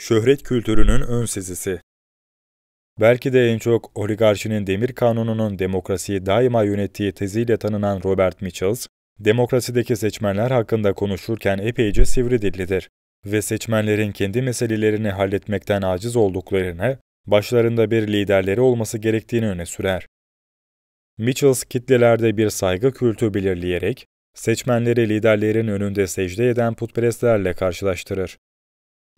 Şöhret kültürünün ön sezisi. Belki de en çok oligarşinin demir kanununun demokrasiyi daima yönettiği teziyle tanınan Robert Michels, demokrasideki seçmenler hakkında konuşurken epeyce sivri dillidir ve seçmenlerin kendi meselelerini halletmekten aciz olduklarını, başlarında bir liderleri olması gerektiğini öne sürer. Michels kitlelerde bir saygı kültü belirleyerek, seçmenleri liderlerin önünde secde eden putperestlerle karşılaştırır.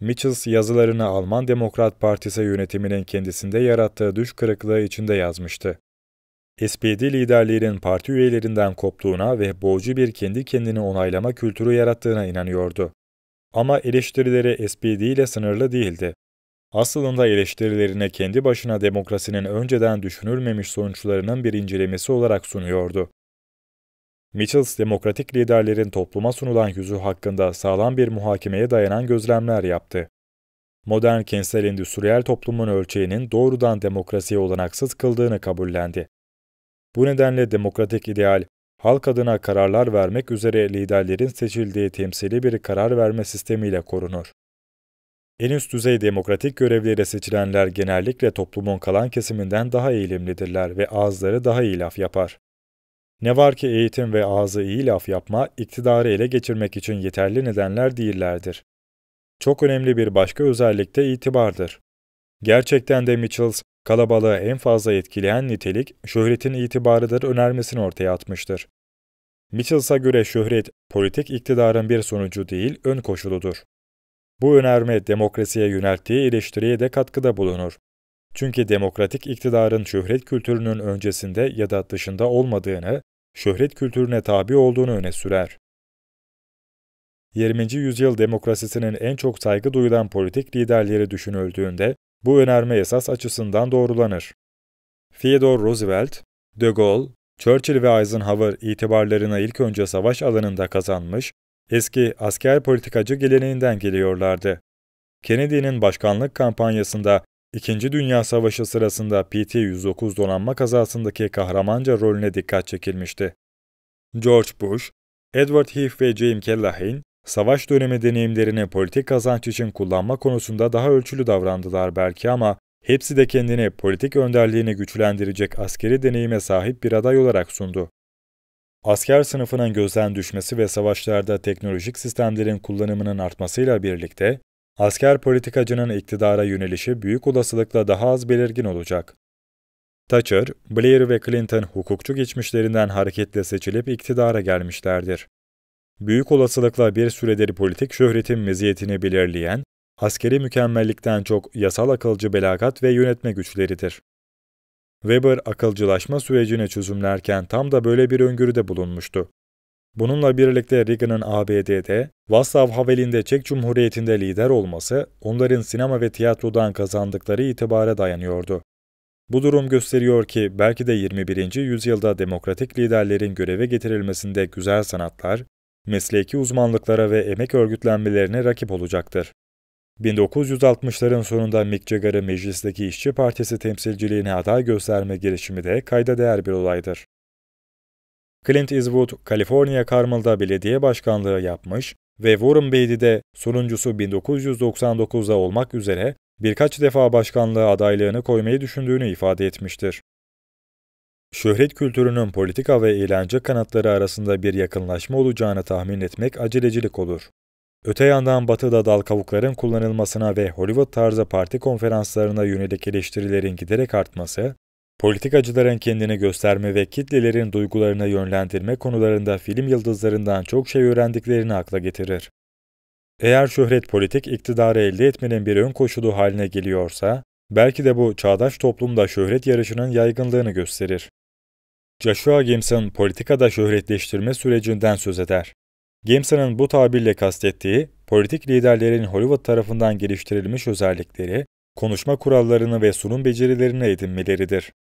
Michels yazılarını Alman Demokrat Partisi yönetiminin kendisinde yarattığı düş kırıklığı içinde yazmıştı. SPD liderliğinin parti üyelerinden koptuğuna ve boğucu bir kendi kendini onaylama kültürü yarattığına inanıyordu. Ama eleştirileri SPD ile sınırlı değildi. Aslında eleştirilerine kendi başına demokrasinin önceden düşünülmemiş sonuçlarının bir incelemesi olarak sunuyordu. Michels, demokratik liderlerin topluma sunulan yüzü hakkında sağlam bir muhakemeye dayanan gözlemler yaptı. Modern kentsel endüstriyel toplumun ölçeğinin doğrudan demokrasiye olanaksız kıldığını kabullendi. Bu nedenle demokratik ideal, halk adına kararlar vermek üzere liderlerin seçildiği temsili bir karar verme sistemiyle korunur. En üst düzey demokratik görevlere seçilenler genellikle toplumun kalan kesiminden daha eğilimlidirler ve ağızları daha iyi laf yapar. Ne var ki eğitim ve ağzı iyi laf yapma, iktidarı ele geçirmek için yeterli nedenler değillerdir. Çok önemli bir başka özellik de itibardır. Gerçekten de Michels, kalabalığı en fazla etkileyen nitelik, şöhretin itibarıdır önermesini ortaya atmıştır. Mitchell'sa göre şöhret, politik iktidarın bir sonucu değil, ön koşuludur. Bu önerme demokrasiye yönelttiği eleştiriye de katkıda bulunur. Çünkü demokratik iktidarın şöhret kültürünün öncesinde ya da dışında olmadığını, şöhret kültürüne tabi olduğunu öne sürer. 20. yüzyıl demokrasisinin en çok saygı duyulan politik liderleri düşünüldüğünde bu önerme esas açısından doğrulanır. Theodore Roosevelt, De Gaulle, Churchill ve Eisenhower itibarlarına ilk önce savaş alanında kazanmış, eski asker politikacı geleneğinden geliyorlardı. Kennedy'nin başkanlık kampanyasında İkinci Dünya Savaşı sırasında PT-109 donanma kazasındaki kahramanca rolüne dikkat çekilmişti. George Bush, Edward Heath ve Jim Callaghan, savaş dönemi deneyimlerini politik kazanç için kullanma konusunda daha ölçülü davrandılar belki ama hepsi de kendini politik önderliğini güçlendirecek askeri deneyime sahip bir aday olarak sundu. Asker sınıfının gözden düşmesi ve savaşlarda teknolojik sistemlerin kullanımının artmasıyla birlikte Asker politikacının iktidara yönelişi büyük olasılıkla daha az belirgin olacak. Thatcher, Blair ve Clinton hukukçu geçmişlerinden hareketle seçilip iktidara gelmişlerdir. Büyük olasılıkla bir süredir politik şöhretin meziyetini belirleyen, askeri mükemmellikten çok yasal akılcı belagat ve yönetme güçleridir. Weber akılcılaşma sürecini çözümlerken tam da böyle bir öngörüde bulunmuştu. Bununla birlikte Reagan'ın ABD'de, Václav Havel'inde Çek Cumhuriyeti'nde lider olması onların sinema ve tiyatrodan kazandıkları itibara dayanıyordu. Bu durum gösteriyor ki belki de 21. yüzyılda demokratik liderlerin göreve getirilmesinde güzel sanatlar, mesleki uzmanlıklara ve emek örgütlenmelerine rakip olacaktır. 1960'ların sonunda Mick Jagger'ı meclisteki İşçi Partisi temsilciliğine aday gösterme girişimi de kayda değer bir olaydır. Clint Eastwood, Kaliforniya Carmel'da belediye başkanlığı yapmış ve Warren Beatty'de sonuncusu 1999'da olmak üzere birkaç defa başkanlığa adaylığını koymayı düşündüğünü ifade etmiştir. Şöhret kültürünün politika ve eğlence kanatları arasında bir yakınlaşma olacağını tahmin etmek acelecilik olur. Öte yandan batıda dal kavukların kullanılmasına ve Hollywood tarzı parti konferanslarına yönelik eleştirilerin giderek artması, Politikacıların kendini gösterme ve kitlelerin duygularına yönlendirme konularında film yıldızlarından çok şey öğrendiklerini akla getirir. Eğer şöhret politik iktidarı elde etmenin bir ön koşulu haline geliyorsa, belki de bu çağdaş toplumda şöhret yarışının yaygınlığını gösterir. Joshua Gibson politikada şöhretleştirme sürecinden söz eder. Gibson'ın bu tabirle kastettiği, politik liderlerin Hollywood tarafından geliştirilmiş özellikleri, konuşma kurallarını ve sunum becerilerini edinmeleridir.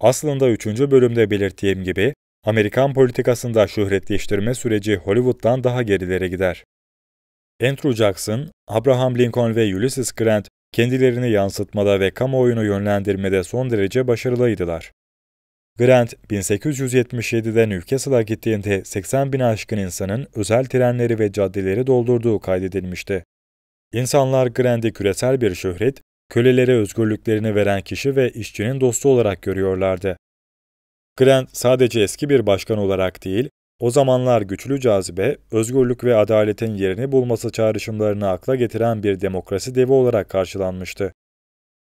Aslında 3. bölümde belirttiğim gibi Amerikan politikasında şöhretleştirme süreci Hollywood'dan daha gerilere gider. Andrew Jackson, Abraham Lincoln ve Ulysses Grant kendilerini yansıtmada ve kamuoyunu yönlendirmede son derece başarılıydılar. Grant, 1877'den Newcastle'a gittiğinde 80 bin aşkın insanın özel trenleri ve caddeleri doldurduğu kaydedilmişti. İnsanlar Grant'i küresel bir şöhret kölelere özgürlüklerini veren kişi ve işçinin dostu olarak görüyorlardı. Grant sadece eski bir başkan olarak değil, o zamanlar güçlü cazibe, özgürlük ve adaletin yerini bulması çağrışımlarını akla getiren bir demokrasi devi olarak karşılanmıştı.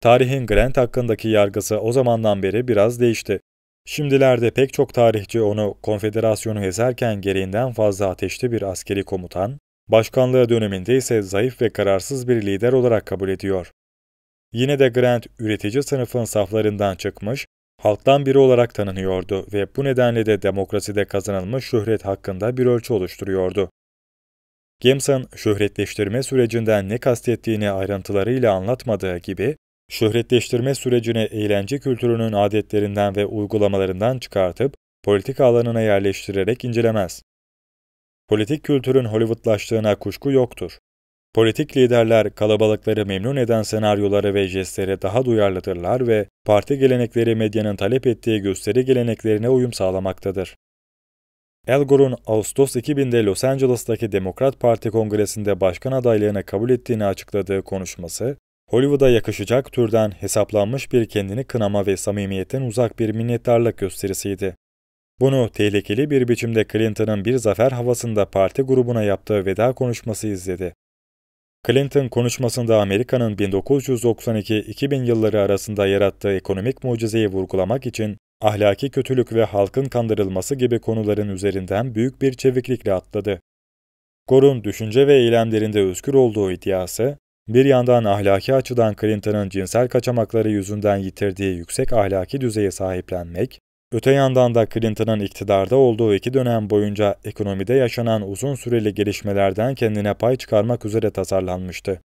Tarihin Grant hakkındaki yargısı o zamandan beri biraz değişti. Şimdilerde pek çok tarihçi onu konfederasyonu ezerken gereğinden fazla ateşli bir askeri komutan, başkanlığı döneminde ise zayıf ve kararsız bir lider olarak kabul ediyor. Yine de Grant üretici sınıfın saflarından çıkmış, halktan biri olarak tanınıyordu ve bu nedenle de demokraside kazanılmış şöhret hakkında bir ölçü oluşturuyordu. Gimson, şöhretleştirme sürecinden ne kastettiğini ayrıntılarıyla anlatmadığı gibi, şöhretleştirme sürecini eğlence kültürünün adetlerinden ve uygulamalarından çıkartıp politika alanına yerleştirerek incelemez. Politik kültürün Hollywoodlaştığına kuşku yoktur. Politik liderler kalabalıkları memnun eden senaryolara ve jestlere daha duyarlıdırlar ve parti gelenekleri medyanın talep ettiği gösteri geleneklerine uyum sağlamaktadır. Al Ağustos 2000'de Los Angeles'taki Demokrat Parti Kongresi'nde başkan adaylığını kabul ettiğini açıkladığı konuşması, Hollywood'a yakışacak türden hesaplanmış bir kendini kınama ve samimiyetten uzak bir minnettarlık gösterisiydi. Bunu tehlikeli bir biçimde Clinton'ın bir zafer havasında parti grubuna yaptığı veda konuşması izledi. Clinton konuşmasında Amerika'nın 1992-2000 yılları arasında yarattığı ekonomik mucizeyi vurgulamak için ahlaki kötülük ve halkın kandırılması gibi konuların üzerinden büyük bir çeviklikle atladı. Gore'un düşünce ve eylemlerinde özgür olduğu iddiası, bir yandan ahlaki açıdan Clinton'ın cinsel kaçamakları yüzünden yitirdiği yüksek ahlaki düzeye sahiplenmek, Öte yandan da Clinton'ın iktidarda olduğu iki dönem boyunca ekonomide yaşanan uzun süreli gelişmelerden kendine pay çıkarmak üzere tasarlanmıştı.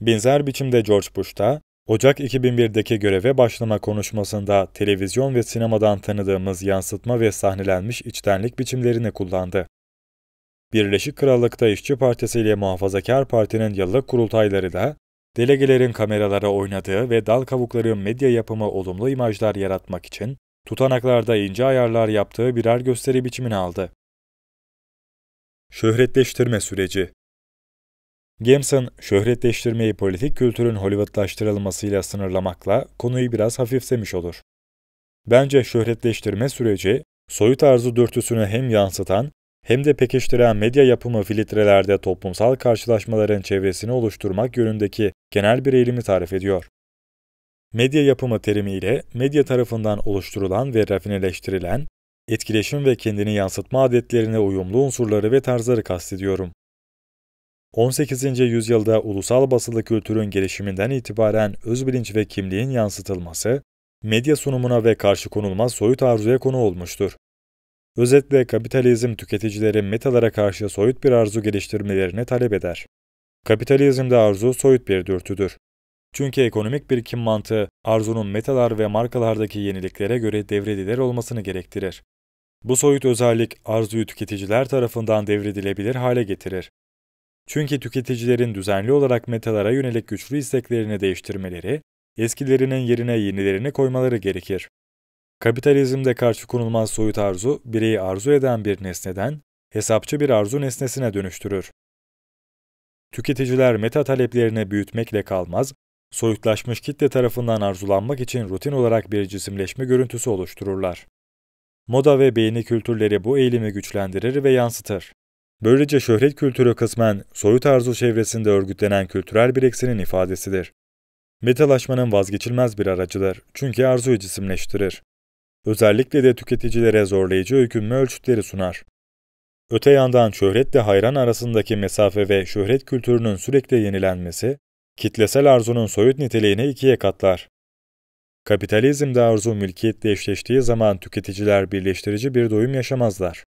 Benzer biçimde George Bush da Ocak 2001'deki göreve başlama konuşmasında televizyon ve sinemadan tanıdığımız yansıtma ve sahnelenmiş içtenlik biçimlerini kullandı. Birleşik Krallık'ta İşçi Partisi ile Muhafazakar Parti'nin yıllık kurultayları da delegelerin kameralara oynadığı ve dal kavukları medya yapımı olumlu imajlar yaratmak için tutanaklarda ince ayarlar yaptığı birer gösteri biçimini aldı. Şöhretleştirme süreci Gamson, şöhretleştirmeyi politik kültürün Hollywoodlaştırılmasıyla sınırlamakla konuyu biraz hafifsemiş olur. Bence şöhretleştirme süreci, soyut arzu dürtüsünü hem yansıtan hem de pekiştiren medya yapımı filtrelerde toplumsal karşılaşmaların çevresini oluşturmak yönündeki genel bir eğilimi tarif ediyor. Medya yapımı terimiyle medya tarafından oluşturulan ve rafineleştirilen, etkileşim ve kendini yansıtma adetlerine uyumlu unsurları ve tarzları kastediyorum. 18. yüzyılda ulusal basılı kültürün gelişiminden itibaren özbilinç ve kimliğin yansıtılması, medya sunumuna ve karşı konulmaz soyut arzuya konu olmuştur. Özetle kapitalizm tüketicilerin metalara karşı soyut bir arzu geliştirmelerini talep eder. Kapitalizmde arzu soyut bir dürtüdür. Çünkü ekonomik birikim mantığı arzunun metalar ve markalardaki yeniliklere göre devrediler olmasını gerektirir. Bu soyut özellik arzuyu tüketiciler tarafından devredilebilir hale getirir. Çünkü tüketicilerin düzenli olarak metalara yönelik güçlü isteklerini değiştirmeleri, eskilerinin yerine yenilerini koymaları gerekir. Kapitalizmde karşı konulmaz soyut arzu, bireyi arzu eden bir nesneden, hesapçı bir arzu nesnesine dönüştürür. Tüketiciler meta taleplerini büyütmekle kalmaz, Soyutlaşmış kitle tarafından arzulanmak için rutin olarak bir cisimleşme görüntüsü oluştururlar. Moda ve beyni kültürleri bu eğilimi güçlendirir ve yansıtır. Böylece şöhret kültürü kısmen soyut arzu çevresinde örgütlenen kültürel biriksinin ifadesidir. Metalaşmanın vazgeçilmez bir aracıdır çünkü arzuyu cisimleştirir. Özellikle de tüketicilere zorlayıcı öykünme ölçütleri sunar. Öte yandan şöhretle hayran arasındaki mesafe ve şöhret kültürünün sürekli yenilenmesi, kitlesel arzunun soyut niteliğini ikiye katlar. Kapitalizmde arzu mülkiyetle eşleştiği zaman tüketiciler birleştirici bir doyum yaşamazlar.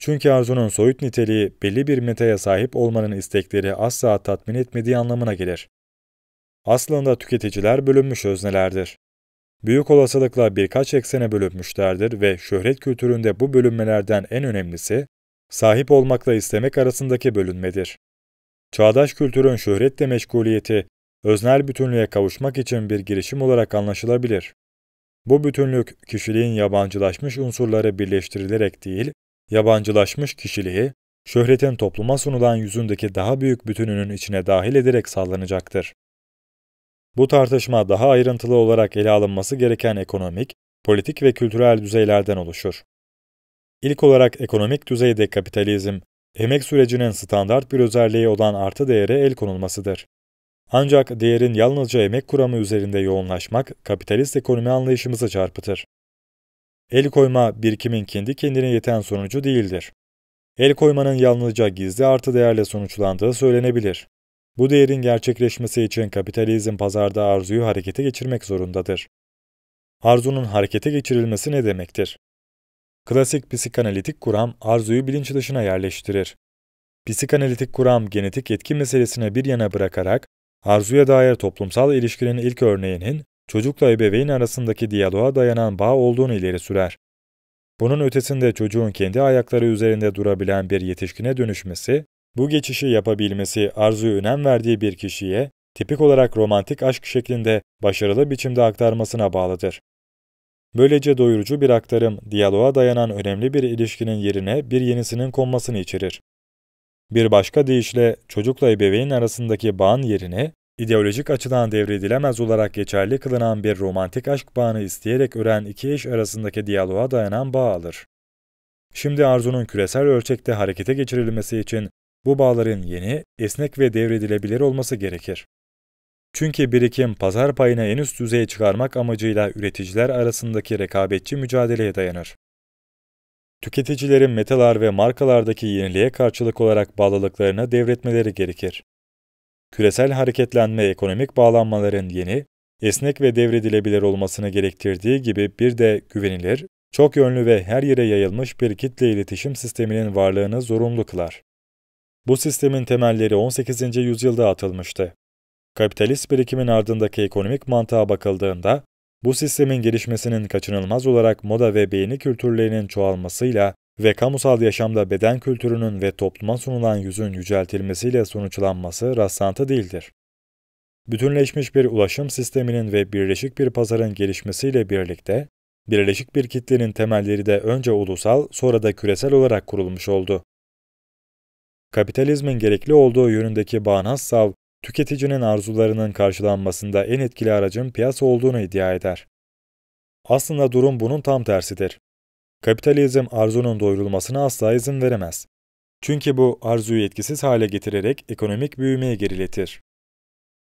Çünkü arzunun soyut niteliği belli bir metaya sahip olmanın istekleri asla tatmin etmediği anlamına gelir. Aslında tüketiciler bölünmüş öznelerdir. Büyük olasılıkla birkaç eksene bölünmüşlerdir ve şöhret kültüründe bu bölünmelerden en önemlisi, sahip olmakla istemek arasındaki bölünmedir çağdaş kültürün şöhretle meşguliyeti, öznel bütünlüğe kavuşmak için bir girişim olarak anlaşılabilir. Bu bütünlük, kişiliğin yabancılaşmış unsurları birleştirilerek değil, yabancılaşmış kişiliği, şöhretin topluma sunulan yüzündeki daha büyük bütününün içine dahil ederek sağlanacaktır. Bu tartışma daha ayrıntılı olarak ele alınması gereken ekonomik, politik ve kültürel düzeylerden oluşur. İlk olarak ekonomik düzeyde kapitalizm, emek sürecinin standart bir özelliği olan artı değere el konulmasıdır. Ancak değerin yalnızca emek kuramı üzerinde yoğunlaşmak kapitalist ekonomi anlayışımıza çarpıtır. El koyma birikimin kendi kendine yeten sonucu değildir. El koymanın yalnızca gizli artı değerle sonuçlandığı söylenebilir. Bu değerin gerçekleşmesi için kapitalizm pazarda arzuyu harekete geçirmek zorundadır. Arzunun harekete geçirilmesi ne demektir? Klasik psikanalitik kuram arzuyu bilinç dışına yerleştirir. Psikanalitik kuram genetik etki meselesine bir yana bırakarak arzuya dair toplumsal ilişkinin ilk örneğinin çocukla ebeveyn arasındaki diyaloğa dayanan bağ olduğunu ileri sürer. Bunun ötesinde çocuğun kendi ayakları üzerinde durabilen bir yetişkine dönüşmesi, bu geçişi yapabilmesi arzuyu önem verdiği bir kişiye tipik olarak romantik aşk şeklinde başarılı biçimde aktarmasına bağlıdır. Böylece doyurucu bir aktarım, diyaloğa dayanan önemli bir ilişkinin yerine bir yenisinin konmasını içerir. Bir başka deyişle çocukla ebeveyn arasındaki bağın yerine ideolojik açıdan devredilemez olarak geçerli kılınan bir romantik aşk bağını isteyerek ören iki eş arasındaki diyaloğa dayanan bağ alır. Şimdi arzunun küresel ölçekte harekete geçirilmesi için bu bağların yeni, esnek ve devredilebilir olması gerekir. Çünkü birikim pazar payını en üst düzeye çıkarmak amacıyla üreticiler arasındaki rekabetçi mücadeleye dayanır. Tüketicilerin metalar ve markalardaki yeniliğe karşılık olarak bağlılıklarını devretmeleri gerekir. Küresel hareketlenme ekonomik bağlanmaların yeni, esnek ve devredilebilir olmasını gerektirdiği gibi bir de güvenilir, çok yönlü ve her yere yayılmış bir kitle iletişim sisteminin varlığını zorunlu kılar. Bu sistemin temelleri 18. yüzyılda atılmıştı. Kapitalist birikimin ardındaki ekonomik mantığa bakıldığında, bu sistemin gelişmesinin kaçınılmaz olarak moda ve beğeni kültürlerinin çoğalmasıyla ve kamusal yaşamda beden kültürünün ve topluma sunulan yüzün yüceltilmesiyle sonuçlanması rastlantı değildir. Bütünleşmiş bir ulaşım sisteminin ve birleşik bir pazarın gelişmesiyle birlikte, birleşik bir kitlenin temelleri de önce ulusal sonra da küresel olarak kurulmuş oldu. Kapitalizmin gerekli olduğu yönündeki bağnaz sav, tüketicinin arzularının karşılanmasında en etkili aracın piyasa olduğunu iddia eder. Aslında durum bunun tam tersidir. Kapitalizm arzunun doyurulmasına asla izin veremez. Çünkü bu arzuyu etkisiz hale getirerek ekonomik büyümeye geriletir.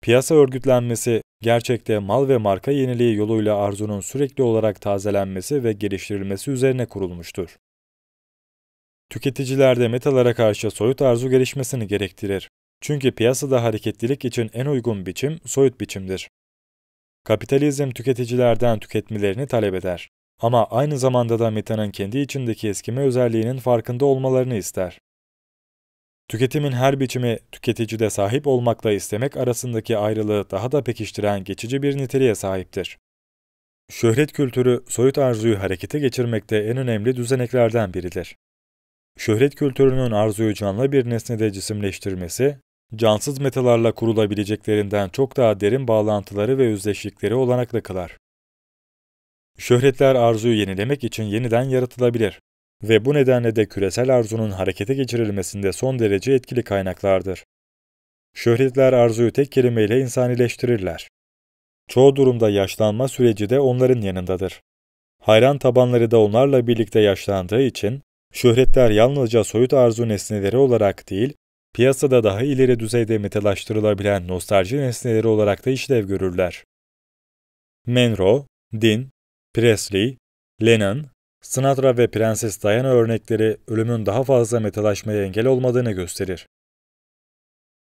Piyasa örgütlenmesi, gerçekte mal ve marka yeniliği yoluyla arzunun sürekli olarak tazelenmesi ve geliştirilmesi üzerine kurulmuştur. Tüketicilerde metalara karşı soyut arzu gelişmesini gerektirir. Çünkü piyasada hareketlilik için en uygun biçim soyut biçimdir. Kapitalizm tüketicilerden tüketmelerini talep eder. Ama aynı zamanda da metanın kendi içindeki eskime özelliğinin farkında olmalarını ister. Tüketimin her biçimi tüketicide sahip olmakla istemek arasındaki ayrılığı daha da pekiştiren geçici bir niteliğe sahiptir. Şöhret kültürü soyut arzuyu harekete geçirmekte en önemli düzeneklerden biridir. Şöhret kültürünün arzuyu canlı bir nesnede cisimleştirmesi, cansız metalarla kurulabileceklerinden çok daha derin bağlantıları ve özdeşlikleri olanaklı kılar. Şöhretler arzuyu yenilemek için yeniden yaratılabilir ve bu nedenle de küresel arzunun harekete geçirilmesinde son derece etkili kaynaklardır. Şöhretler arzuyu tek kelimeyle insanileştirirler. Çoğu durumda yaşlanma süreci de onların yanındadır. Hayran tabanları da onlarla birlikte yaşlandığı için şöhretler yalnızca soyut arzu nesneleri olarak değil, piyasada daha ileri düzeyde metalaştırılabilen nostalji nesneleri olarak da işlev görürler. Monroe, Dean, Presley, Lennon, Sinatra ve Prenses Diana örnekleri ölümün daha fazla metalaşmaya engel olmadığını gösterir.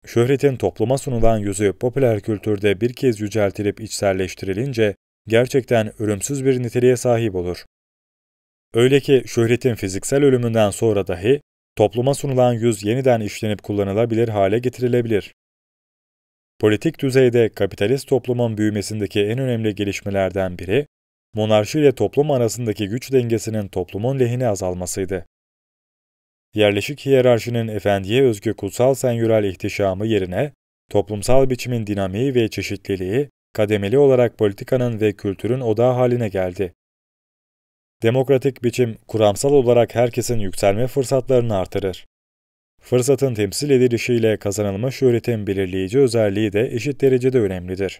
Şöhretin topluma sunulan yüzü popüler kültürde bir kez yüceltilip içselleştirilince gerçekten ölümsüz bir niteliğe sahip olur. Öyle ki şöhretin fiziksel ölümünden sonra dahi topluma sunulan yüz yeniden işlenip kullanılabilir hale getirilebilir. Politik düzeyde kapitalist toplumun büyümesindeki en önemli gelişmelerden biri, monarşi ile toplum arasındaki güç dengesinin toplumun lehine azalmasıydı. Yerleşik hiyerarşinin efendiye özgü kutsal senyürel ihtişamı yerine, toplumsal biçimin dinamiği ve çeşitliliği, kademeli olarak politikanın ve kültürün odağı haline geldi. Demokratik biçim kuramsal olarak herkesin yükselme fırsatlarını artırır. Fırsatın temsil edilişiyle kazanılmış öğretim belirleyici özelliği de eşit derecede önemlidir.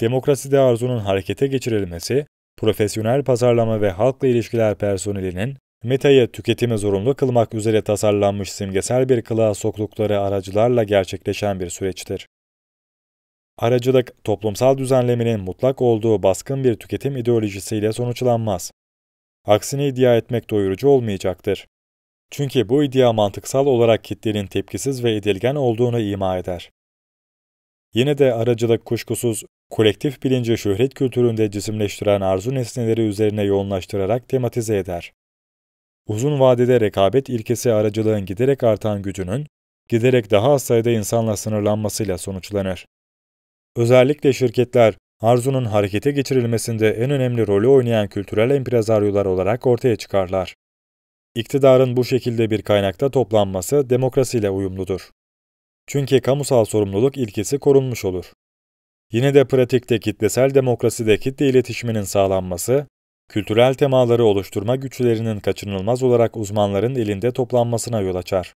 Demokraside arzunun harekete geçirilmesi, profesyonel pazarlama ve halkla ilişkiler personelinin metayı tüketimi zorunlu kılmak üzere tasarlanmış simgesel bir kılığa soktukları aracılarla gerçekleşen bir süreçtir. Aracılık, toplumsal düzenlemenin mutlak olduğu baskın bir tüketim ideolojisiyle sonuçlanmaz. Aksine iddia etmek doyurucu olmayacaktır. Çünkü bu iddia mantıksal olarak kitlenin tepkisiz ve edilgen olduğunu ima eder. Yine de aracılık kuşkusuz, kolektif bilinci şöhret kültüründe cisimleştiren arzu nesneleri üzerine yoğunlaştırarak tematize eder. Uzun vadede rekabet ilkesi aracılığın giderek artan gücünün, giderek daha az sayıda insanla sınırlanmasıyla sonuçlanır. Özellikle şirketler arzunun harekete geçirilmesinde en önemli rolü oynayan kültürel emprezaryolar olarak ortaya çıkarlar. İktidarın bu şekilde bir kaynakta toplanması demokrasiyle uyumludur. Çünkü kamusal sorumluluk ilkesi korunmuş olur. Yine de pratikte kitlesel demokraside kitle iletişiminin sağlanması, kültürel temaları oluşturma güçlerinin kaçınılmaz olarak uzmanların elinde toplanmasına yol açar.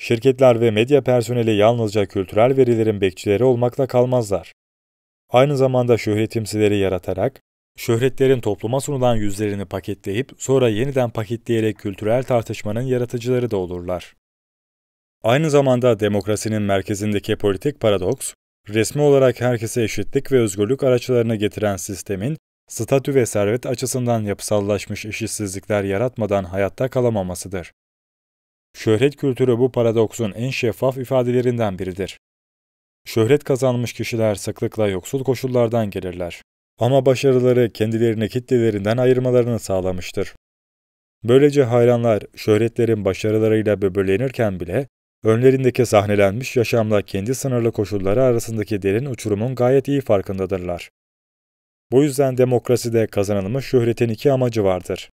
Şirketler ve medya personeli yalnızca kültürel verilerin bekçileri olmakla kalmazlar. Aynı zamanda şöhretimsileri yaratarak, şöhretlerin topluma sunulan yüzlerini paketleyip sonra yeniden paketleyerek kültürel tartışmanın yaratıcıları da olurlar. Aynı zamanda demokrasinin merkezindeki politik paradoks, resmi olarak herkese eşitlik ve özgürlük araçlarını getiren sistemin, statü ve servet açısından yapısallaşmış eşitsizlikler yaratmadan hayatta kalamamasıdır. Şöhret kültürü bu paradoksun en şeffaf ifadelerinden biridir. Şöhret kazanmış kişiler sıklıkla yoksul koşullardan gelirler. Ama başarıları kendilerini kitlelerinden ayırmalarını sağlamıştır. Böylece hayranlar şöhretlerin başarılarıyla böbürlenirken bile önlerindeki sahnelenmiş yaşamla kendi sınırlı koşulları arasındaki derin uçurumun gayet iyi farkındadırlar. Bu yüzden demokraside kazanılmış şöhretin iki amacı vardır.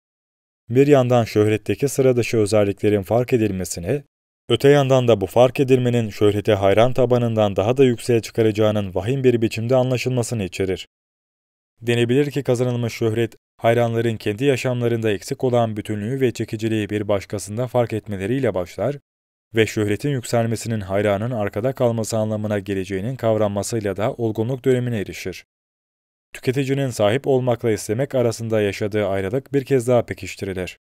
Bir yandan şöhretteki sıra dışı özelliklerin fark edilmesini, Öte yandan da bu fark edilmenin şöhrete hayran tabanından daha da yükseğe çıkaracağının vahim bir biçimde anlaşılmasını içerir. Denebilir ki kazanılmış şöhret, hayranların kendi yaşamlarında eksik olan bütünlüğü ve çekiciliği bir başkasında fark etmeleriyle başlar ve şöhretin yükselmesinin hayranın arkada kalması anlamına geleceğinin kavranmasıyla da olgunluk dönemine erişir. Tüketicinin sahip olmakla istemek arasında yaşadığı ayrılık bir kez daha pekiştirilir.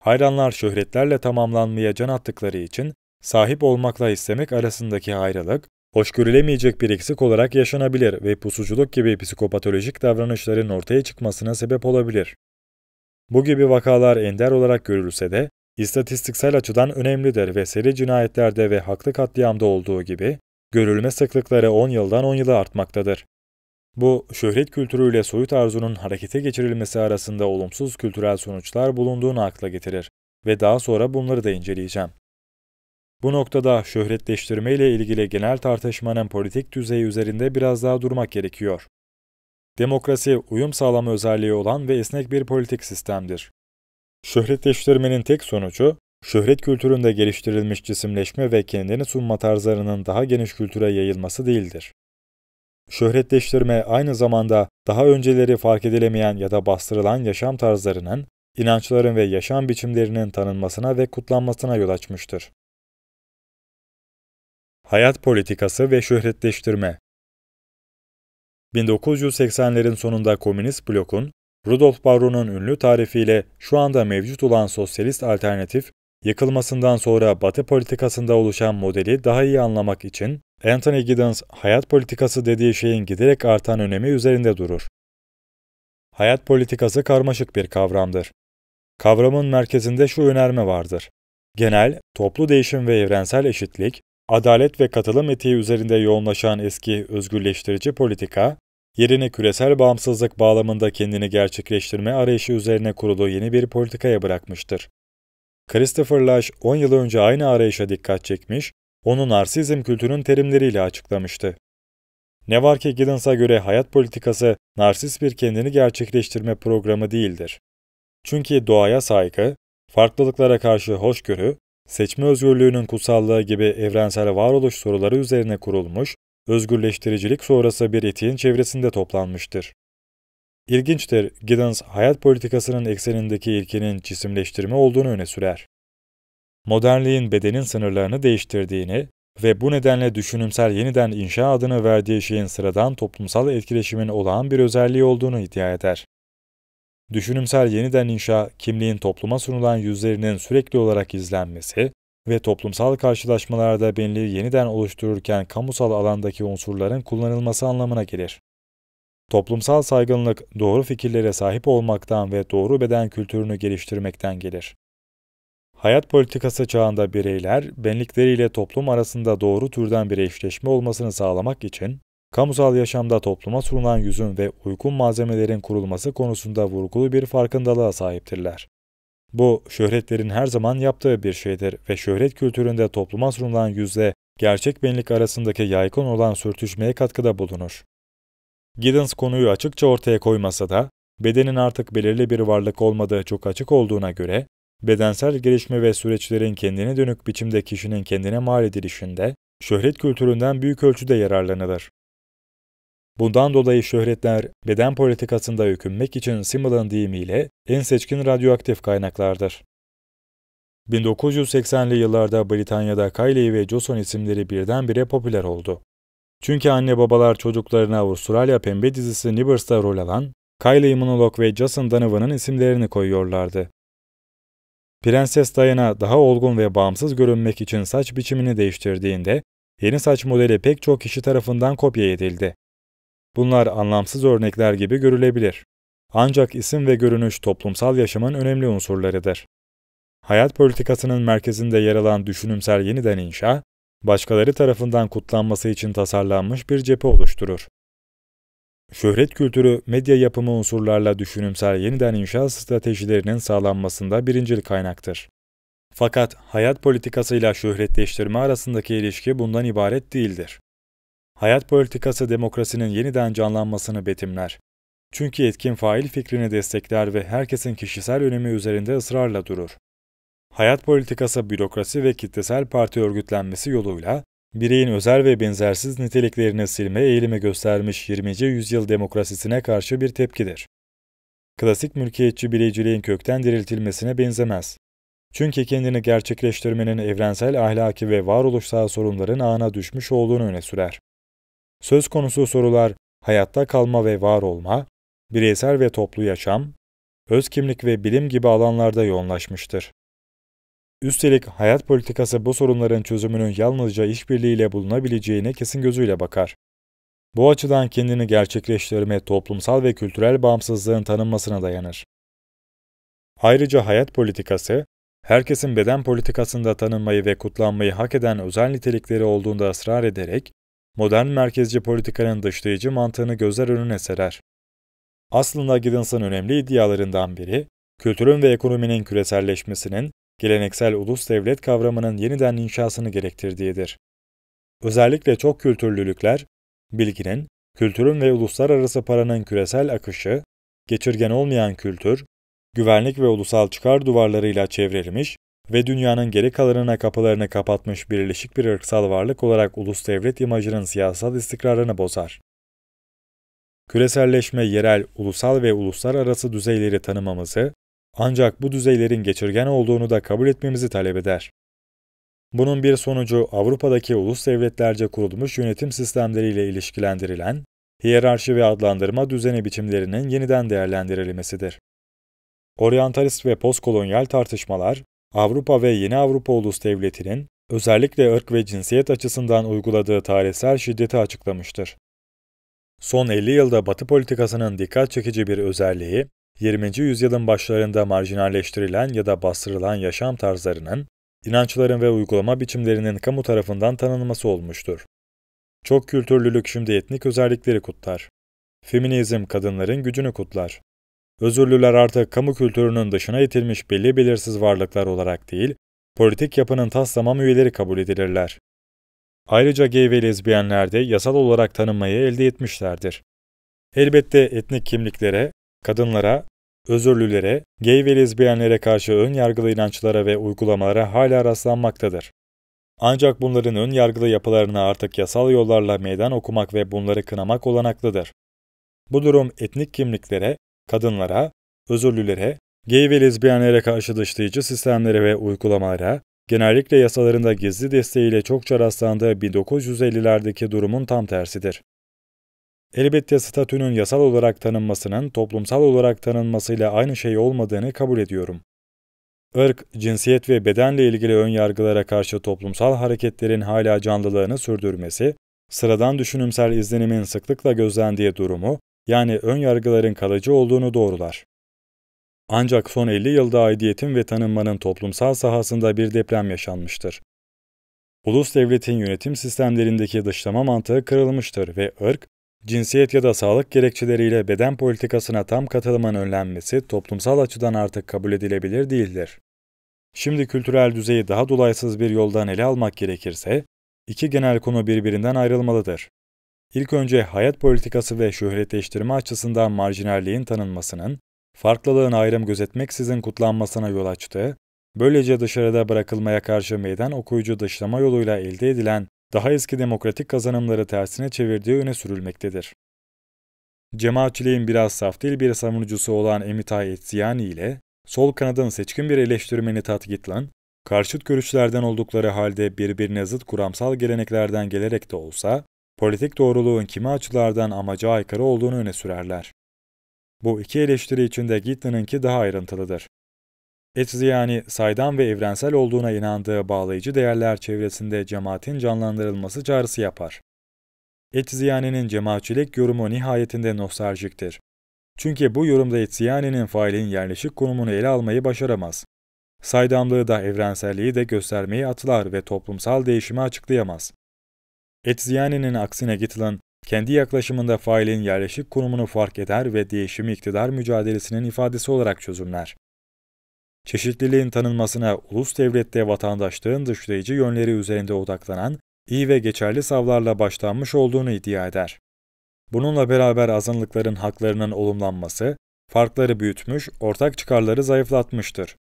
Hayranlar şöhretlerle tamamlanmaya can attıkları için sahip olmakla istemek arasındaki ayrılık, hoşgörülemeyecek bir eksik olarak yaşanabilir ve pusuculuk gibi psikopatolojik davranışların ortaya çıkmasına sebep olabilir. Bu gibi vakalar ender olarak görülse de, istatistiksel açıdan önemlidir ve seri cinayetlerde ve haklı katliamda olduğu gibi, görülme sıklıkları 10 yıldan 10 yıla artmaktadır. Bu, şöhret kültürüyle soyut arzunun harekete geçirilmesi arasında olumsuz kültürel sonuçlar bulunduğunu akla getirir ve daha sonra bunları da inceleyeceğim. Bu noktada şöhretleştirme ile ilgili genel tartışmanın politik düzeyi üzerinde biraz daha durmak gerekiyor. Demokrasi, uyum sağlama özelliği olan ve esnek bir politik sistemdir. Şöhretleştirmenin tek sonucu, şöhret kültüründe geliştirilmiş cisimleşme ve kendini sunma tarzlarının daha geniş kültüre yayılması değildir. Şöhretleştirme aynı zamanda daha önceleri fark edilemeyen ya da bastırılan yaşam tarzlarının, inançların ve yaşam biçimlerinin tanınmasına ve kutlanmasına yol açmıştır. Hayat politikası ve şöhretleştirme 1980'lerin sonunda Komünist blokun, Rudolf Barron'un ünlü tarifiyle şu anda mevcut olan sosyalist alternatif, Yıkılmasından sonra Batı politikasında oluşan modeli daha iyi anlamak için Anthony Giddens hayat politikası dediği şeyin giderek artan önemi üzerinde durur. Hayat politikası karmaşık bir kavramdır. Kavramın merkezinde şu önerme vardır. Genel, toplu değişim ve evrensel eşitlik, adalet ve katılım etiği üzerinde yoğunlaşan eski özgürleştirici politika, yerini küresel bağımsızlık bağlamında kendini gerçekleştirme arayışı üzerine kurulu yeni bir politikaya bırakmıştır. Christopher Lash 10 yıl önce aynı arayışa dikkat çekmiş, onu narsizm kültürün terimleriyle açıklamıştı. Ne var ki Giddens'a göre hayat politikası narsist bir kendini gerçekleştirme programı değildir. Çünkü doğaya saygı, farklılıklara karşı hoşgörü, seçme özgürlüğünün kutsallığı gibi evrensel varoluş soruları üzerine kurulmuş, özgürleştiricilik sonrası bir etiğin çevresinde toplanmıştır. İlginçtir, Giddens hayat politikasının eksenindeki ilkenin cisimleştirme olduğunu öne sürer. Modernliğin bedenin sınırlarını değiştirdiğini ve bu nedenle düşünümsel yeniden inşa adını verdiği şeyin sıradan toplumsal etkileşimin olağan bir özelliği olduğunu iddia eder. Düşünümsel yeniden inşa, kimliğin topluma sunulan yüzlerinin sürekli olarak izlenmesi ve toplumsal karşılaşmalarda benliği yeniden oluştururken kamusal alandaki unsurların kullanılması anlamına gelir. Toplumsal saygınlık doğru fikirlere sahip olmaktan ve doğru beden kültürünü geliştirmekten gelir. Hayat politikası çağında bireyler benlikleriyle toplum arasında doğru türden bir eşleşme olmasını sağlamak için kamusal yaşamda topluma sunulan yüzün ve uygun malzemelerin kurulması konusunda vurgulu bir farkındalığa sahiptirler. Bu şöhretlerin her zaman yaptığı bir şeydir ve şöhret kültüründe topluma sunulan yüzle gerçek benlik arasındaki yaygın olan sürtüşmeye katkıda bulunur. Giddens konuyu açıkça ortaya koymasa da, bedenin artık belirli bir varlık olmadığı çok açık olduğuna göre, bedensel gelişme ve süreçlerin kendine dönük biçimde kişinin kendine mal edilişinde, şöhret kültüründen büyük ölçüde yararlanılır. Bundan dolayı şöhretler, beden politikasında hükünmek için Simmel'ın deyimiyle en seçkin radyoaktif kaynaklardır. 1980'li yıllarda Britanya'da Kylie ve Johnson isimleri birdenbire popüler oldu. Çünkü anne babalar çocuklarına Avustralya Pembe dizisi Nibbers'ta rol alan Kylie Monolog ve Jason Donovan'ın isimlerini koyuyorlardı. Prenses Diana daha olgun ve bağımsız görünmek için saç biçimini değiştirdiğinde yeni saç modeli pek çok kişi tarafından kopya edildi. Bunlar anlamsız örnekler gibi görülebilir. Ancak isim ve görünüş toplumsal yaşamın önemli unsurlarıdır. Hayat politikasının merkezinde yer alan düşünümsel yeniden inşa, başkaları tarafından kutlanması için tasarlanmış bir cephe oluşturur. Şöhret kültürü, medya yapımı unsurlarla düşünümsel yeniden inşa stratejilerinin sağlanmasında birincil kaynaktır. Fakat hayat politikasıyla şöhretleştirme arasındaki ilişki bundan ibaret değildir. Hayat politikası demokrasinin yeniden canlanmasını betimler. Çünkü etkin fail fikrini destekler ve herkesin kişisel önemi üzerinde ısrarla durur hayat politikası bürokrasi ve kitlesel parti örgütlenmesi yoluyla bireyin özel ve benzersiz niteliklerini silme eğilimi göstermiş 20. yüzyıl demokrasisine karşı bir tepkidir. Klasik mülkiyetçi bireyciliğin kökten diriltilmesine benzemez. Çünkü kendini gerçekleştirmenin evrensel ahlaki ve varoluşsal sorunların ağına düşmüş olduğunu öne sürer. Söz konusu sorular hayatta kalma ve var olma, bireysel ve toplu yaşam, öz kimlik ve bilim gibi alanlarda yoğunlaşmıştır. Üstelik hayat politikası bu sorunların çözümünün yalnızca işbirliğiyle bulunabileceğine kesin gözüyle bakar. Bu açıdan kendini gerçekleştirme toplumsal ve kültürel bağımsızlığın tanınmasına dayanır. Ayrıca hayat politikası, herkesin beden politikasında tanınmayı ve kutlanmayı hak eden özel nitelikleri olduğunda ısrar ederek, modern merkezci politikanın dışlayıcı mantığını gözler önüne serer. Aslında Giddens'ın önemli iddialarından biri, kültürün ve ekonominin küreselleşmesinin geleneksel ulus devlet kavramının yeniden inşasını gerektirdiğidir. Özellikle çok kültürlülükler, bilginin, kültürün ve uluslararası paranın küresel akışı, geçirgen olmayan kültür, güvenlik ve ulusal çıkar duvarlarıyla çevrilmiş ve dünyanın geri kalanına kapılarını kapatmış birleşik bir ırksal varlık olarak ulus devlet imajının siyasal istikrarını bozar. Küreselleşme yerel, ulusal ve uluslararası düzeyleri tanımamızı, ancak bu düzeylerin geçirgen olduğunu da kabul etmemizi talep eder. Bunun bir sonucu Avrupa'daki ulus devletlerce kurulmuş yönetim sistemleriyle ilişkilendirilen hiyerarşi ve adlandırma düzeni biçimlerinin yeniden değerlendirilmesidir. Oryantalist ve postkolonyal tartışmalar, Avrupa ve Yeni Avrupa Ulus Devleti'nin özellikle ırk ve cinsiyet açısından uyguladığı tarihsel şiddeti açıklamıştır. Son 50 yılda Batı politikasının dikkat çekici bir özelliği, 20. yüzyılın başlarında marjinalleştirilen ya da bastırılan yaşam tarzlarının, inançların ve uygulama biçimlerinin kamu tarafından tanınması olmuştur. Çok kültürlülük şimdi etnik özellikleri kutlar. Feminizm kadınların gücünü kutlar. Özürlüler artık kamu kültürünün dışına itilmiş belli belirsiz varlıklar olarak değil, politik yapının taslamam üyeleri kabul edilirler. Ayrıca gay ve lezbiyenler de yasal olarak tanınmayı elde etmişlerdir. Elbette etnik kimliklere, kadınlara, özürlülere, gay ve lezbiyenlere karşı ön yargılı inançlara ve uygulamalara hala rastlanmaktadır. Ancak bunların ön yargılı yapılarını artık yasal yollarla meydan okumak ve bunları kınamak olanaklıdır. Bu durum etnik kimliklere, kadınlara, özürlülere, gay ve lezbiyenlere karşı dışlayıcı sistemlere ve uygulamalara, genellikle yasalarında gizli desteğiyle çokça rastlandığı 1950'lerdeki durumun tam tersidir. Elbette statünün yasal olarak tanınmasının toplumsal olarak tanınmasıyla aynı şey olmadığını kabul ediyorum. Irk, cinsiyet ve bedenle ilgili önyargılara karşı toplumsal hareketlerin hala canlılığını sürdürmesi, sıradan düşünümsel izlenimin sıklıkla gözlendiği durumu, yani önyargıların kalıcı olduğunu doğrular. Ancak son 50 yılda aidiyetin ve tanınmanın toplumsal sahasında bir deprem yaşanmıştır. Ulus devletin yönetim sistemlerindeki dışlama mantığı kırılmıştır ve ırk, Cinsiyet ya da sağlık gerekçeleriyle beden politikasına tam katılımın önlenmesi toplumsal açıdan artık kabul edilebilir değildir. Şimdi kültürel düzeyi daha dolaysız bir yoldan ele almak gerekirse, iki genel konu birbirinden ayrılmalıdır. İlk önce hayat politikası ve şöhretleştirme açısından marjinalliğin tanınmasının, farklılığın ayrım gözetmeksizin kutlanmasına yol açtığı, böylece dışarıda bırakılmaya karşı meydan okuyucu dışlama yoluyla elde edilen daha eski demokratik kazanımları tersine çevirdiği öne sürülmektedir. Cemaatçiliğin biraz saf değil bir savunucusu olan Emitai Etziyani ile sol kanadın seçkin bir eleştirmeni Tatgitlan, karşıt görüşlerden oldukları halde birbirine zıt kuramsal geleneklerden gelerek de olsa, politik doğruluğun kimi açılardan amaca aykırı olduğunu öne sürerler. Bu iki eleştiri içinde Gitlin'inki daha ayrıntılıdır. Ecziyani, saydam ve evrensel olduğuna inandığı bağlayıcı değerler çevresinde cemaatin canlandırılması çağrısı yapar. Ecziyani'nin cemaatçilik yorumu nihayetinde nostaljiktir. Çünkü bu yorumda Ecziyani'nin failin yerleşik konumunu ele almayı başaramaz. Saydamlığı da evrenselliği de göstermeyi atlar ve toplumsal değişimi açıklayamaz. Ecziyani'nin aksine Gitlin, kendi yaklaşımında failin yerleşik konumunu fark eder ve değişimi iktidar mücadelesinin ifadesi olarak çözümler çeşitliliğin tanınmasına ulus devlette vatandaşlığın dışlayıcı yönleri üzerinde odaklanan iyi ve geçerli savlarla başlanmış olduğunu iddia eder. Bununla beraber azınlıkların haklarının olumlanması, farkları büyütmüş, ortak çıkarları zayıflatmıştır.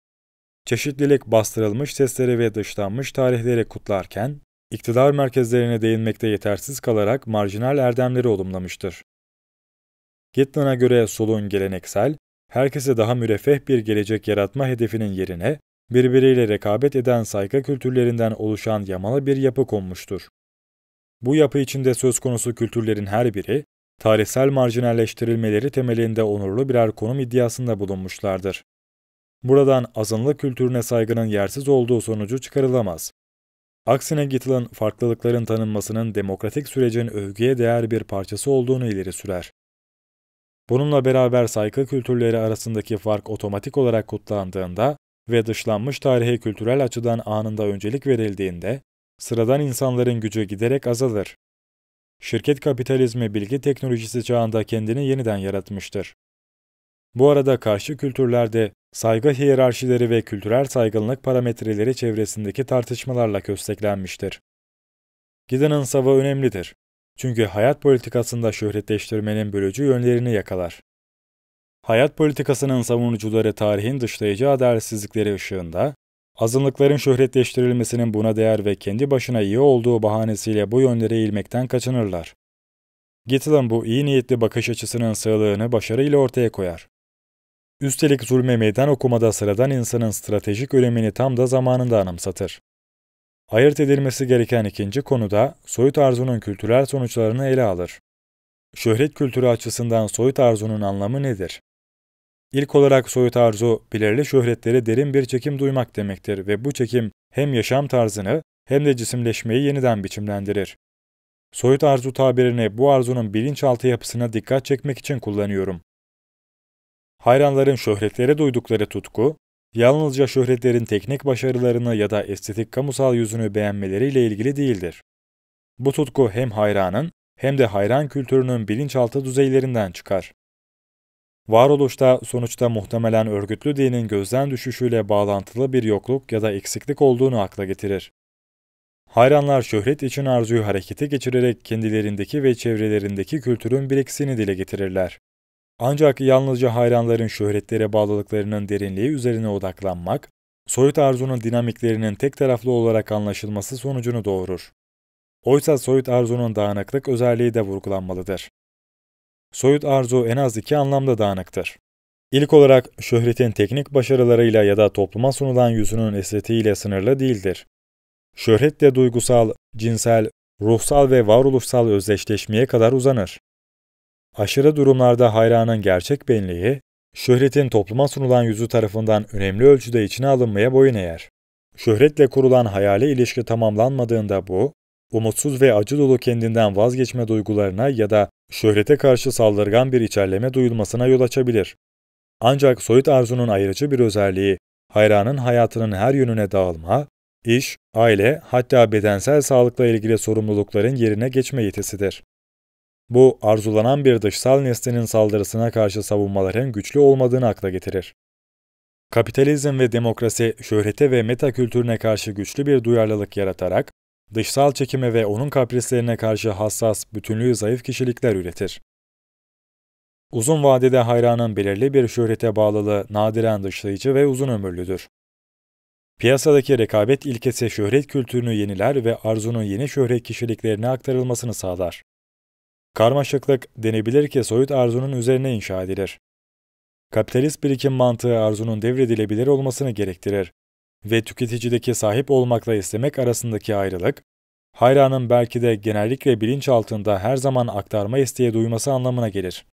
Çeşitlilik bastırılmış sesleri ve dışlanmış tarihleri kutlarken, iktidar merkezlerine değinmekte yetersiz kalarak marjinal erdemleri olumlamıştır. Gitlin'a göre solun geleneksel, herkese daha müreffeh bir gelecek yaratma hedefinin yerine birbiriyle rekabet eden saygı kültürlerinden oluşan yamalı bir yapı konmuştur. Bu yapı içinde söz konusu kültürlerin her biri, tarihsel marjinalleştirilmeleri temelinde onurlu birer konum iddiasında bulunmuşlardır. Buradan azınlık kültürüne saygının yersiz olduğu sonucu çıkarılamaz. Aksine Gittle'ın farklılıkların tanınmasının demokratik sürecin övgüye değer bir parçası olduğunu ileri sürer. Bununla beraber saygı kültürleri arasındaki fark otomatik olarak kutlandığında ve dışlanmış tarihe kültürel açıdan anında öncelik verildiğinde, sıradan insanların gücü giderek azalır. Şirket kapitalizmi bilgi teknolojisi çağında kendini yeniden yaratmıştır. Bu arada karşı kültürlerde saygı hiyerarşileri ve kültürel saygınlık parametreleri çevresindeki tartışmalarla kösteklenmiştir. Giden'ın savı önemlidir. Çünkü hayat politikasında şöhretleştirmenin bölücü yönlerini yakalar. Hayat politikasının savunucuları tarihin dışlayıcı adaletsizlikleri ışığında, azınlıkların şöhretleştirilmesinin buna değer ve kendi başına iyi olduğu bahanesiyle bu yönlere eğilmekten kaçınırlar. Gittilen bu iyi niyetli bakış açısının sığlığını başarıyla ortaya koyar. Üstelik zulme meydan okumada sıradan insanın stratejik önemini tam da zamanında anımsatır. Ayırt edilmesi gereken ikinci konu da soyut arzunun kültürel sonuçlarını ele alır. Şöhret kültürü açısından soyut arzunun anlamı nedir? İlk olarak soyut arzu, belirli şöhretlere derin bir çekim duymak demektir ve bu çekim hem yaşam tarzını hem de cisimleşmeyi yeniden biçimlendirir. Soyut arzu tabirini bu arzunun bilinçaltı yapısına dikkat çekmek için kullanıyorum. Hayranların şöhretlere duydukları tutku, yalnızca şöhretlerin teknik başarılarını ya da estetik kamusal yüzünü beğenmeleriyle ilgili değildir. Bu tutku hem hayranın hem de hayran kültürünün bilinçaltı düzeylerinden çıkar. Varoluşta sonuçta muhtemelen örgütlü dinin gözden düşüşüyle bağlantılı bir yokluk ya da eksiklik olduğunu akla getirir. Hayranlar şöhret için arzuyu harekete geçirerek kendilerindeki ve çevrelerindeki kültürün birikisini dile getirirler. Ancak yalnızca hayranların şöhretlere bağlılıklarının derinliği üzerine odaklanmak, soyut arzunun dinamiklerinin tek taraflı olarak anlaşılması sonucunu doğurur. Oysa soyut arzunun dağınıklık özelliği de vurgulanmalıdır. Soyut arzu en az iki anlamda dağınıktır. İlk olarak şöhretin teknik başarılarıyla ya da topluma sunulan yüzünün estetiğiyle sınırlı değildir. Şöhret de duygusal, cinsel, ruhsal ve varoluşsal özdeşleşmeye kadar uzanır. Aşırı durumlarda hayranın gerçek benliği, şöhretin topluma sunulan yüzü tarafından önemli ölçüde içine alınmaya boyun eğer. Şöhretle kurulan hayali ilişki tamamlanmadığında bu, umutsuz ve acı dolu kendinden vazgeçme duygularına ya da şöhrete karşı saldırgan bir içerleme duyulmasına yol açabilir. Ancak soyut arzunun ayırıcı bir özelliği, hayranın hayatının her yönüne dağılma, iş, aile, hatta bedensel sağlıkla ilgili sorumlulukların yerine geçme yetisidir. Bu arzulanan bir dışsal nesnenin saldırısına karşı savunmaların güçlü olmadığını akla getirir. Kapitalizm ve demokrasi şöhrete ve meta kültürüne karşı güçlü bir duyarlılık yaratarak dışsal çekime ve onun kaprislerine karşı hassas, bütünlüğü zayıf kişilikler üretir. Uzun vadede hayranın belirli bir şöhrete bağlılığı nadiren dışlayıcı ve uzun ömürlüdür. Piyasadaki rekabet ilkesi şöhret kültürünü yeniler ve arzunun yeni şöhret kişiliklerine aktarılmasını sağlar. Karmaşıklık denebilir ki soyut arzunun üzerine inşa edilir. Kapitalist birikim mantığı arzunun devredilebilir olmasını gerektirir ve tüketicideki sahip olmakla istemek arasındaki ayrılık, hayranın belki de genellikle bilinç altında her zaman aktarma isteği duyması anlamına gelir.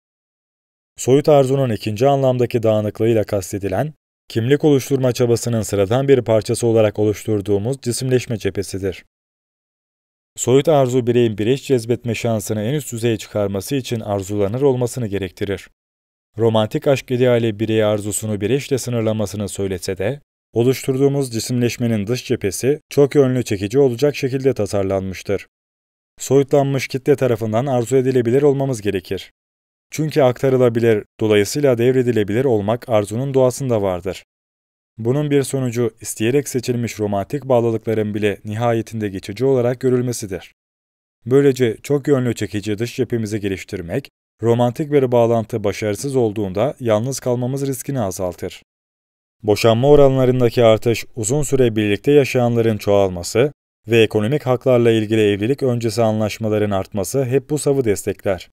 Soyut arzunun ikinci anlamdaki dağınıklığıyla kastedilen, kimlik oluşturma çabasının sıradan bir parçası olarak oluşturduğumuz cisimleşme cephesidir. Soyut arzu bireyin bireç cezbetme şansını en üst düzeye çıkarması için arzulanır olmasını gerektirir. Romantik aşk ideali birey arzusunu bireçle sınırlamasını söylese de, oluşturduğumuz cisimleşmenin dış cephesi çok yönlü çekici olacak şekilde tasarlanmıştır. Soyutlanmış kitle tarafından arzu edilebilir olmamız gerekir. Çünkü aktarılabilir, dolayısıyla devredilebilir olmak arzunun doğasında vardır. Bunun bir sonucu isteyerek seçilmiş romantik bağlılıkların bile nihayetinde geçici olarak görülmesidir. Böylece çok yönlü çekici dış cephemizi geliştirmek, romantik bir bağlantı başarısız olduğunda yalnız kalmamız riskini azaltır. Boşanma oranlarındaki artış, uzun süre birlikte yaşayanların çoğalması ve ekonomik haklarla ilgili evlilik öncesi anlaşmaların artması hep bu savı destekler.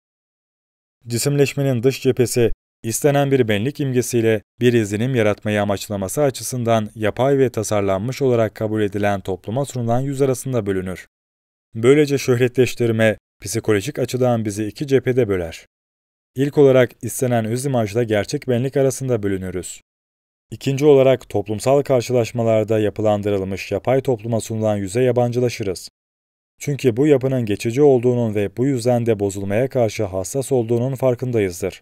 Cisimleşmenin dış cephesi İstenen bir benlik imgesiyle bir izlenim yaratmayı amaçlaması açısından yapay ve tasarlanmış olarak kabul edilen topluma sunulan yüz arasında bölünür. Böylece şöhretleştirme, psikolojik açıdan bizi iki cephede böler. İlk olarak istenen öz imajla gerçek benlik arasında bölünürüz. İkinci olarak toplumsal karşılaşmalarda yapılandırılmış yapay topluma sunulan yüze yabancılaşırız. Çünkü bu yapının geçici olduğunun ve bu yüzden de bozulmaya karşı hassas olduğunun farkındayızdır.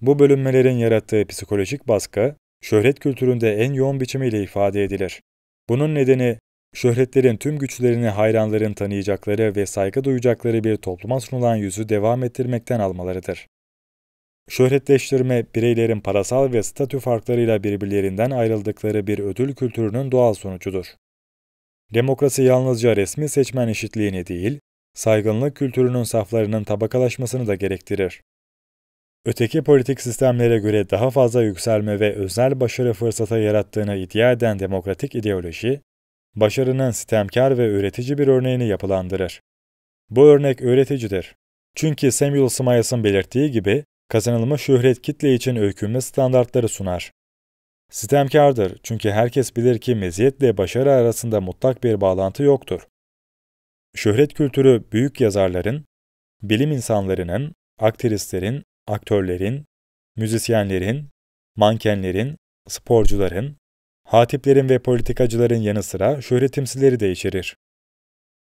Bu bölünmelerin yarattığı psikolojik baskı, şöhret kültüründe en yoğun biçimiyle ifade edilir. Bunun nedeni, şöhretlerin tüm güçlerini hayranların tanıyacakları ve saygı duyacakları bir topluma sunulan yüzü devam ettirmekten almalarıdır. Şöhretleştirme, bireylerin parasal ve statü farklarıyla birbirlerinden ayrıldıkları bir ödül kültürünün doğal sonucudur. Demokrasi yalnızca resmi seçmen eşitliğini değil, saygınlık kültürünün saflarının tabakalaşmasını da gerektirir. Öteki politik sistemlere göre daha fazla yükselme ve özel başarı fırsata yarattığını iddia eden demokratik ideoloji, başarının sistemkar ve üretici bir örneğini yapılandırır. Bu örnek üreticidir, Çünkü Samuel Smiles'ın belirttiği gibi kazanılmış şöhret kitle için öykünme standartları sunar. Sistemkardır çünkü herkes bilir ki meziyetle başarı arasında mutlak bir bağlantı yoktur. Şöhret kültürü büyük yazarların, bilim insanlarının, aktristlerin, aktörlerin, müzisyenlerin, mankenlerin, sporcuların, hatiplerin ve politikacıların yanı sıra şöhret şöhretimsileri de içerir.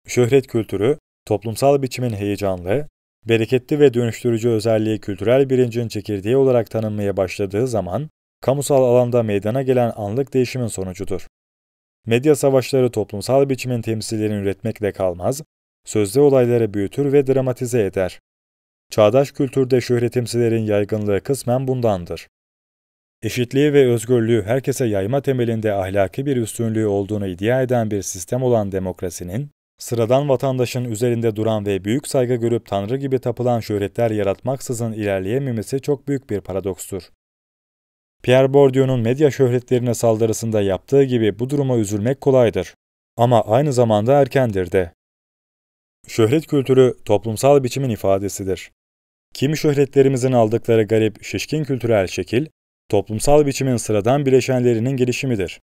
Şöhret kültürü, toplumsal biçimin heyecanlı, bereketli ve dönüştürücü özelliği kültürel birincin çekirdeği olarak tanınmaya başladığı zaman, kamusal alanda meydana gelen anlık değişimin sonucudur. Medya savaşları toplumsal biçimin temsillerini üretmekle kalmaz, sözde olayları büyütür ve dramatize eder. Çağdaş kültürde şöhretimsilerin yaygınlığı kısmen bundandır. Eşitliği ve özgürlüğü herkese yayma temelinde ahlaki bir üstünlüğü olduğunu iddia eden bir sistem olan demokrasinin, sıradan vatandaşın üzerinde duran ve büyük saygı görüp tanrı gibi tapılan şöhretler yaratmaksızın ilerleyememesi çok büyük bir paradokstur. Pierre Bourdieu'nun medya şöhretlerine saldırısında yaptığı gibi bu duruma üzülmek kolaydır. Ama aynı zamanda erkendir de. Şöhret kültürü toplumsal biçimin ifadesidir. Kimi şöhretlerimizin aldıkları garip, şişkin kültürel şekil, toplumsal biçimin sıradan bileşenlerinin gelişimidir.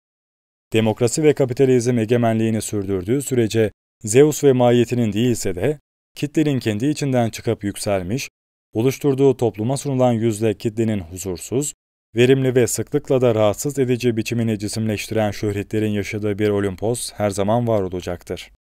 Demokrasi ve kapitalizm egemenliğini sürdürdüğü sürece Zeus ve mahiyetinin değilse de, kitlenin kendi içinden çıkıp yükselmiş, oluşturduğu topluma sunulan yüzle kitlenin huzursuz, verimli ve sıklıkla da rahatsız edici biçimini cisimleştiren şöhretlerin yaşadığı bir Olimpos her zaman var olacaktır.